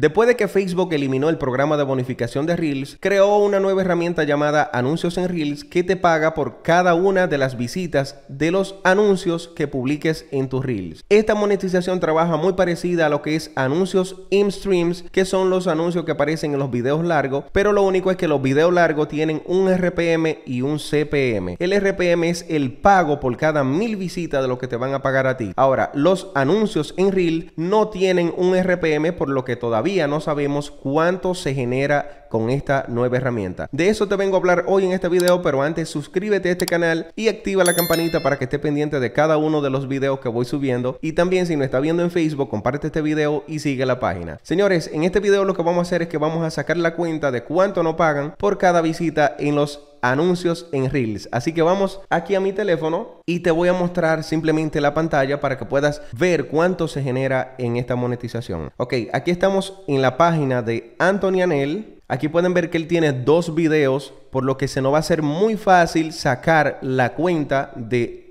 Después de que Facebook eliminó el programa de bonificación de Reels, creó una nueva herramienta llamada Anuncios en Reels que te paga por cada una de las visitas de los anuncios que publiques en tus Reels. Esta monetización trabaja muy parecida a lo que es anuncios in streams, que son los anuncios que aparecen en los videos largos, pero lo único es que los videos largos tienen un RPM y un CPM. El RPM es el pago por cada mil visitas de lo que te van a pagar a ti. Ahora, los anuncios en Reels no tienen un RPM por lo que todavía no sabemos cuánto se genera con esta nueva herramienta. De eso te vengo a hablar hoy en este video, pero antes suscríbete a este canal y activa la campanita para que esté pendiente de cada uno de los videos que voy subiendo y también si no está viendo en Facebook, comparte este video y sigue la página. Señores, en este video lo que vamos a hacer es que vamos a sacar la cuenta de cuánto no pagan por cada visita en los anuncios en Reels. Así que vamos aquí a mi teléfono y te voy a mostrar simplemente la pantalla para que puedas ver cuánto se genera en esta monetización. Ok, aquí estamos en la página de Anthony Anel. Aquí pueden ver que él tiene dos videos, por lo que se nos va a ser muy fácil sacar la cuenta de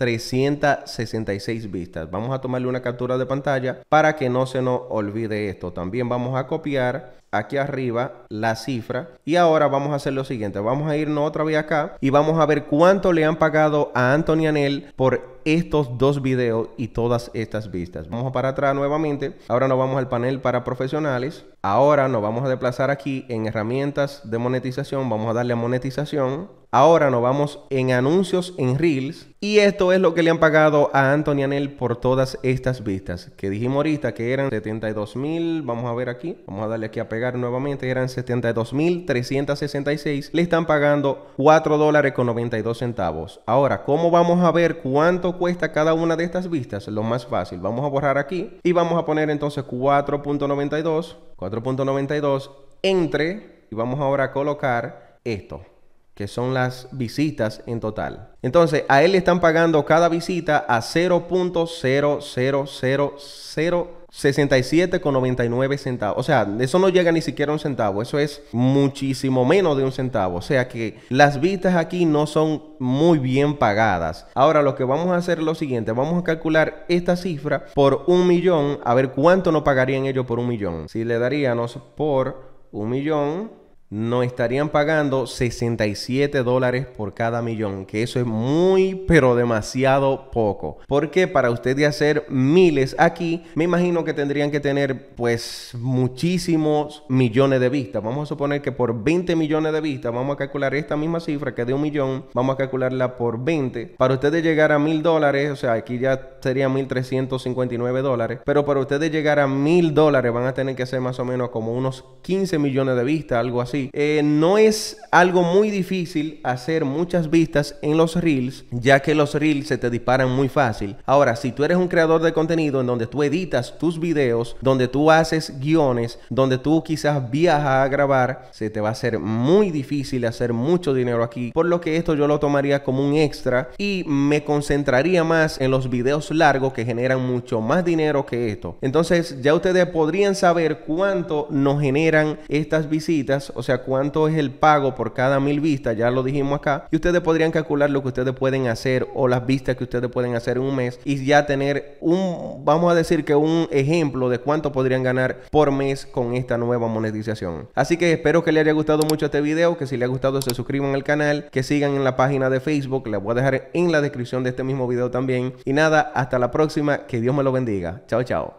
366 vistas. Vamos a tomarle una captura de pantalla para que no se nos olvide esto. También vamos a copiar aquí arriba la cifra y ahora vamos a hacer lo siguiente. Vamos a irnos otra vez acá y vamos a ver cuánto le han pagado a Anthony Anel por estos dos videos y todas estas vistas. Vamos para atrás nuevamente. Ahora nos vamos al panel para profesionales. Ahora nos vamos a desplazar aquí en herramientas de monetización. Vamos a darle a monetización. Ahora nos vamos en anuncios en Reels. Y esto es lo que le han pagado a Anthony Anel por todas estas vistas. Que dijimos ahorita que eran 72 mil. Vamos a ver aquí. Vamos a darle aquí a pegar nuevamente. Eran 72 mil 366. Le están pagando 4 dólares con 92 centavos. Ahora, ¿cómo vamos a ver cuánto cuesta cada una de estas vistas? Lo más fácil. Vamos a borrar aquí. Y vamos a poner entonces 4.92. 4.92 entre. Y vamos ahora a colocar esto que son las visitas en total. Entonces, a él le están pagando cada visita a 0.00067,99 centavos. O sea, eso no llega ni siquiera un centavo. Eso es muchísimo menos de un centavo. O sea que las vistas aquí no son muy bien pagadas. Ahora lo que vamos a hacer es lo siguiente. Vamos a calcular esta cifra por un millón. A ver cuánto nos pagarían ellos por un millón. Si le daríamos por un millón no estarían pagando 67 dólares por cada millón, que eso es muy pero demasiado poco. Porque para ustedes hacer miles aquí, me imagino que tendrían que tener pues muchísimos millones de vistas. Vamos a suponer que por 20 millones de vistas, vamos a calcular esta misma cifra que de un millón, vamos a calcularla por 20. Para ustedes llegar a mil dólares, o sea, aquí ya sería 1.359 dólares. Pero para ustedes llegar a 1.000 dólares van a tener que hacer más o menos como unos 15 millones de vistas, algo así. Eh, no es algo muy difícil hacer muchas vistas en los reels, ya que los reels se te disparan muy fácil. Ahora, si tú eres un creador de contenido en donde tú editas tus videos, donde tú haces guiones, donde tú quizás viajas a grabar, se te va a hacer muy difícil hacer mucho dinero aquí. Por lo que esto yo lo tomaría como un extra y me concentraría más en los videos Largo largos que generan mucho más dinero que esto. Entonces ya ustedes podrían saber cuánto nos generan estas visitas, o sea, cuánto es el pago por cada mil vistas, ya lo dijimos acá, y ustedes podrían calcular lo que ustedes pueden hacer o las vistas que ustedes pueden hacer en un mes y ya tener un, vamos a decir que un ejemplo de cuánto podrían ganar por mes con esta nueva monetización. Así que espero que les haya gustado mucho este video, que si les ha gustado se suscriban al canal, que sigan en la página de Facebook, la voy a dejar en la descripción de este mismo video también. Y nada, hasta la próxima. Que Dios me lo bendiga. Chao, chao.